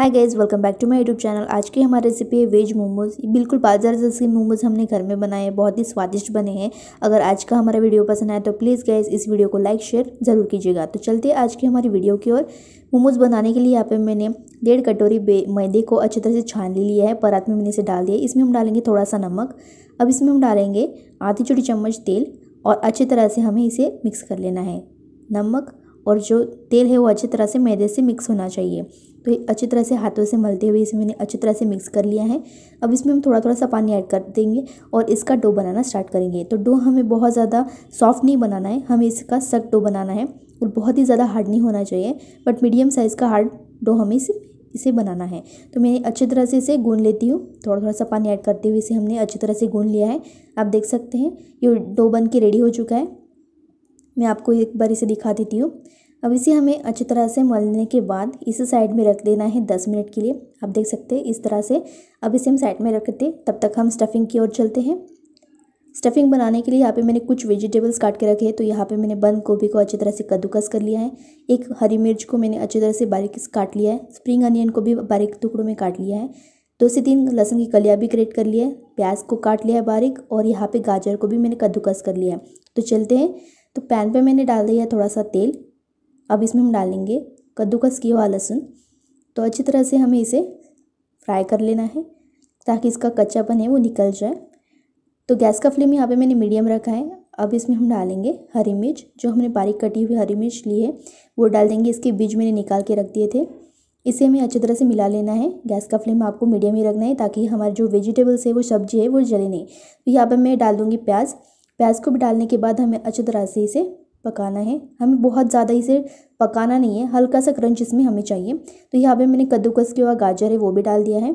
hi guys welcome back to my YouTube channel आज की हमारी रेसिपी है वेज मोमोज़ बिल्कुल बाजार जैसे मोमोज़ हमने घर में बनाए हैं बहुत ही स्वादिष्ट बने हैं अगर आज का हमारा वीडियो पसंद आए तो प्लीज़ गाइज़ इस वीडियो को लाइक शेयर ज़रूर कीजिएगा तो चलते आज की हमारी वीडियो की ओर मोमोज़ बनाने के लिए यहाँ पे मैंने डेढ़ कटोरी मैदे को अच्छी तरह से छान ले लिया है परात में मैंने इसे डाल दिया इसमें हम डालेंगे थोड़ा सा नमक अब इसमें हम डालेंगे आधी छोटी चम्मच तेल और अच्छी तरह से हमें इसे मिक्स कर लेना है नमक और जो तेल है वो अच्छी तरह से मैदे से मिक्स होना चाहिए तो अच्छी तरह से हाथों से मलते हुए इसे मैंने अच्छी तरह से मिक्स कर लिया है अब इसमें हम थोड़ा थोड़ा सा पानी ऐड कर देंगे और इसका डो बनाना स्टार्ट करेंगे तो डो हमें बहुत ज़्यादा सॉफ्ट नहीं बनाना है हमें इसका सख्त डो बनाना है और बहुत ही ज़्यादा हार्ड नहीं होना चाहिए बट मीडियम साइज़ का हार्ड डो हमें इसे इसे बनाना है तो मैंने अच्छी तरह से इसे गून लेती हूँ थोड़ा थोड़ा सा पानी ऐड करते हुए इसे हमने अच्छी तरह से गून लिया है आप देख सकते हैं ये डो बन के रेडी हो चुका है मैं आपको एक बार इसे दिखा देती हूँ अब इसे हमें अच्छी तरह से मलने के बाद इसे साइड में रख देना है दस मिनट के लिए आप देख सकते हैं इस तरह से अब इसे हम साइड में रखते तब तक हम स्टफिंग की ओर चलते हैं स्टफिंग बनाने के लिए यहाँ पे मैंने कुछ वेजिटेबल्स काट के रखे हैं तो यहाँ पे मैंने बंद गोभी को अच्छी तरह से कद्दूकस कर लिया है एक हरी मिर्च को मैंने अच्छी तरह से बारीक काट लिया है स्प्रिंग अनियन को भी बारीक टुकड़ों में काट लिया है दो से तीन लहसुन की कलियाँ भी ग्रेट कर लिया है प्याज को काट लिया है बारीक और यहाँ पर गाजर को भी मैंने कद्दूकस कर लिया है तो चलते हैं तो पैन पे मैंने डाल दिया थोड़ा सा तेल अब इसमें हम डालेंगे कद्दूकस किया हुआ लहसुन तो अच्छी तरह से हमें इसे फ्राई कर लेना है ताकि इसका कच्चापन है वो निकल जाए तो गैस का फ्लेम यहाँ पे मैंने मीडियम रखा है अब इसमें हम डालेंगे हरी मिर्च जो हमने बारीक कटी हुई हरी मिर्च ली है वो डाल देंगे इसके बीज मैंने निकाल के रख दिए थे इसे हमें अच्छी तरह से मिला लेना है गैस का फ्लेम आपको मीडियम ही रखना है ताकि हमारे जो वेजिटेबल्स है वो सब्जी है वो जले नहीं तो यहाँ पर मैं डाल दूँगी प्याज प्याज को भी डालने के बाद हमें अच्छी तरह से इसे पकाना है हमें बहुत ज़्यादा इसे पकाना नहीं है हल्का सा क्रंच इसमें हमें चाहिए तो यहाँ पे मैंने कद्दूकस के हुआ गाजर है वो भी डाल दिया है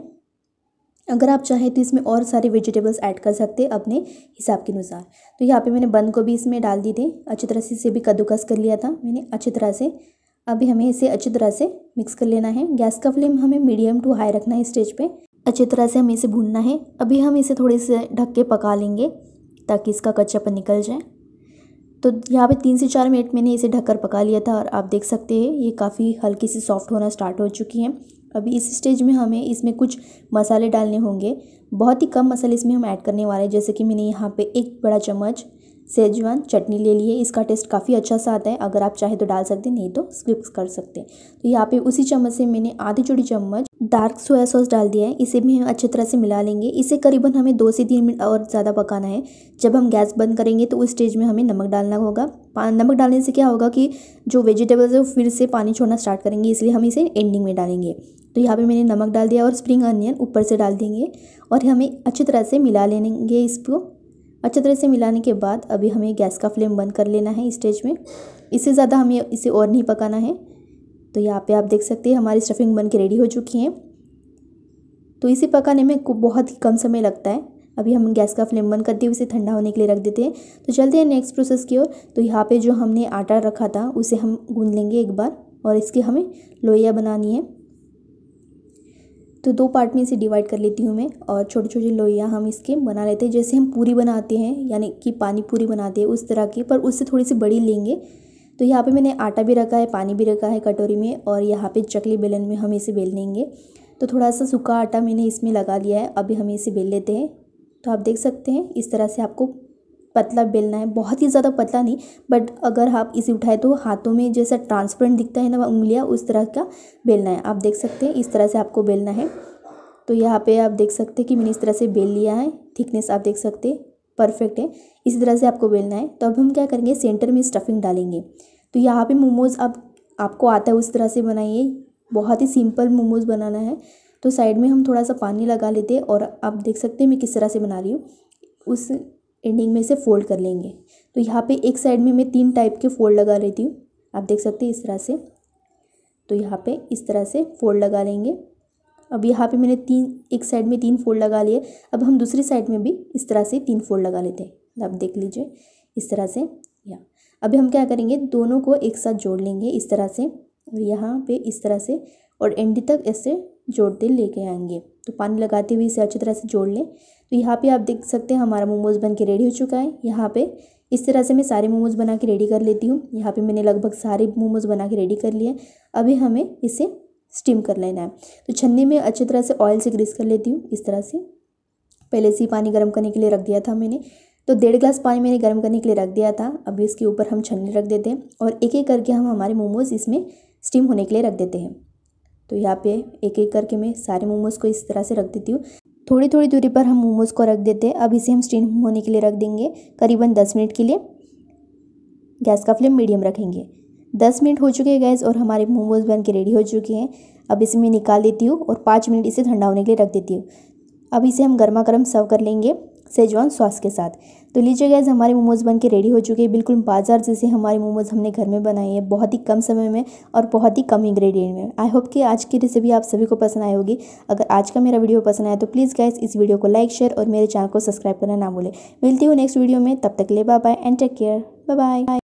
अगर आप चाहें तो इसमें और सारे वेजिटेबल्स ऐड कर सकते हैं अपने हिसाब के अनुसार तो यहाँ पे मैंने बंद को भी इसमें डाल दी थी अच्छी तरह से इसे भी कद्दूकस कर लिया था मैंने अच्छी तरह से अभी हमें इसे अच्छी तरह से मिक्स कर लेना है गैस का फ्लेम हमें मीडियम टू हाई रखना है स्टेज पे अच्छी तरह से हमें इसे भूनना है अभी हम इसे थोड़े से ढक के पका लेंगे ताकि इसका कच्चापन निकल जाए तो यहाँ पे तीन से चार मिनट मैंने इसे ढककर पका लिया था और आप देख सकते हैं ये काफ़ी हल्की सी सॉफ्ट होना स्टार्ट हो चुकी है अभी इस स्टेज में हमें इसमें कुछ मसाले डालने होंगे बहुत ही कम मसाले इसमें हम ऐड करने वाले हैं जैसे कि मैंने यहाँ पे एक बड़ा चम्मच सेजवान चटनी ले ली है इसका टेस्ट काफ़ी अच्छा सा आता है अगर आप चाहे तो डाल सकते हैं नहीं तो स्किप कर सकते हैं तो यहाँ पे उसी चम्मच से मैंने आधी छोटी चम्मच डार्क सोया सॉस डाल दिया है इसे भी हम अच्छे तरह से मिला लेंगे इसे करीबन हमें दो से तीन मिनट और ज़्यादा पकाना है जब हम गैस बंद करेंगे तो उस स्टेज में हमें नमक डालना होगा नमक डालने से क्या होगा कि जो वेजिटेबल्स है वो फिर से पानी छोड़ना स्टार्ट करेंगे इसलिए हम इसे एंडिंग में डालेंगे तो यहाँ पे मैंने नमक डाल दिया और स्प्रिंग अनियन ऊपर से डाल देंगे और हमें अच्छी तरह से मिला लेंगे इसको अच्छे तरह से मिलाने के बाद अभी हमें गैस का फ्लेम बंद कर लेना है स्टेज में इससे ज़्यादा हमें इसे और नहीं पकाना है तो यहाँ पे आप देख सकते हैं हमारी स्टफिंग बन के रेडी हो चुकी है तो इसे पकाने में बहुत ही कम समय लगता है अभी हम गैस का फ्लेम बंद करते हुए इसे ठंडा होने के लिए रख देते हैं तो चलते हैं नेक्स्ट प्रोसेस की ओर तो यहाँ पे जो हमने आटा रखा था उसे हम गूँध लेंगे एक बार और इसकी हमें लोइया बनानी है तो दो पार्ट में इसे डिवाइड कर लेती हूँ मैं और छोटे छोटे लोहियाँ हम इसके बना लेते हैं जैसे हम पूरी बनाते हैं यानी कि पानी पूरी बनाते हैं उस तरह की पर उससे थोड़ी सी बड़ी लेंगे तो यहाँ पे मैंने आटा भी रखा है पानी भी रखा है कटोरी में और यहाँ पे चकली बेलन में हम इसे बेल लेंगे तो थोड़ा सा सूखा आटा मैंने इसमें लगा लिया है अभी हम इसे बेल लेते हैं तो आप देख सकते हैं इस तरह से आपको पतला बेलना है बहुत ही ज़्यादा पतला नहीं बट अगर आप इसे उठाए तो हाथों में जैसा ट्रांसपेरेंट दिखता है ना उंगलियाँ उस तरह का बेलना है आप देख सकते हैं इस तरह से आपको बेलना है तो यहाँ पे आप देख सकते हैं कि मैंने इस तरह से बेल लिया है थिकनेस आप देख सकते हैं परफेक्ट है इसी तरह से आपको बेलना है तो अब हम क्या करेंगे सेंटर में स्टफिंग डालेंगे तो यहाँ पे मोमोज़ आप आपको आता है उस तरह से बनाइए बहुत ही सिंपल मोमोज़ बनाना है तो साइड में हम थोड़ा सा पानी लगा लेते हैं और आप देख सकते हैं मैं किस तरह से बना रही हूँ उस एंडिंग में इसे फोल्ड कर लेंगे तो यहाँ पे एक साइड में मैं तीन टाइप के फोल्ड लगा लेती हूँ आप देख सकते हैं इस तरह से तो यहाँ पे इस तरह से फोल्ड लगा लेंगे अब यहाँ पे मैंने तीन एक साइड में तीन फोल्ड लगा लिए अब हम दूसरी साइड में भी इस तरह से तीन फोल्ड लगा लेते हैं आप देख लीजिए इस तरह से या अभी हम क्या करेंगे दोनों को एक साथ जोड़ लेंगे इस तरह से और यहाँ पर इस तरह से और एंड तक ऐसे जोड़ते लेके आएंगे तो पानी लगाते हुए इसे अच्छी तरह से जोड़ लें तो यहाँ पे आप देख सकते हैं हमारा मोमोज़ बन के रेडी हो चुका है यहाँ पे इस तरह से मैं सारे मोमोज़ बना के रेडी कर लेती हूँ यहाँ पे मैंने लगभग सारे मोमोज़ बना के रेडी कर लिए अभी हमें इसे स्टीम कर लेना है तो छन्नी में अच्छी तरह से ऑयल से ग्रीस कर लेती हूँ इस तरह से पहले से ही पानी गर्म करने के लिए रख दिया था मैंने तो डेढ़ ग्लास पानी मैंने गर्म करने के लिए रख दिया था अभी इसके ऊपर हम छन्नी रख देते हैं और एक एक करके हम हमारे मोमोज़ इसमें स्टीम होने के लिए रख देते हैं तो यहाँ पे एक एक करके मैं सारे मोमोज़ को इस तरह से रख देती हूँ थोड़ी थोड़ी दूरी पर हम मोमोज़ को रख देते हैं अब इसे हम स्टीम होने के लिए रख देंगे करीबन दस मिनट के लिए गैस का फ्लेम मीडियम रखेंगे दस मिनट हो चुके हैं गैस और हमारे मोमोज़ बन के रेडी हो चुके हैं अब इसे मैं निकाल देती हूँ और पाँच मिनट इसे ठंडा होने के लिए रख देती हूँ अब इसे हम गर्मा गर्म सर्व कर लेंगे सेजवान सॉस के साथ तो लीजिए गैस हमारे मोमोज़ बन के रेडी हो चुके हैं बिल्कुल बाजार जैसे हमारे मोमोज़ हमने घर में बनाए हैं बहुत ही कम समय में और बहुत ही कम इंग्रेडिएंट में आई होप कि आज की रेसिपी आप सभी को पसंद आई होगी अगर आज का मेरा वीडियो पसंद आया तो प्लीज़ गैस इस वीडियो को लाइक शेयर और मेरे चैनल को सब्सक्राइब करना ना भूलें मिलती हूँ नेक्स्ट वीडियो में तब तक ले bye and take care bye bye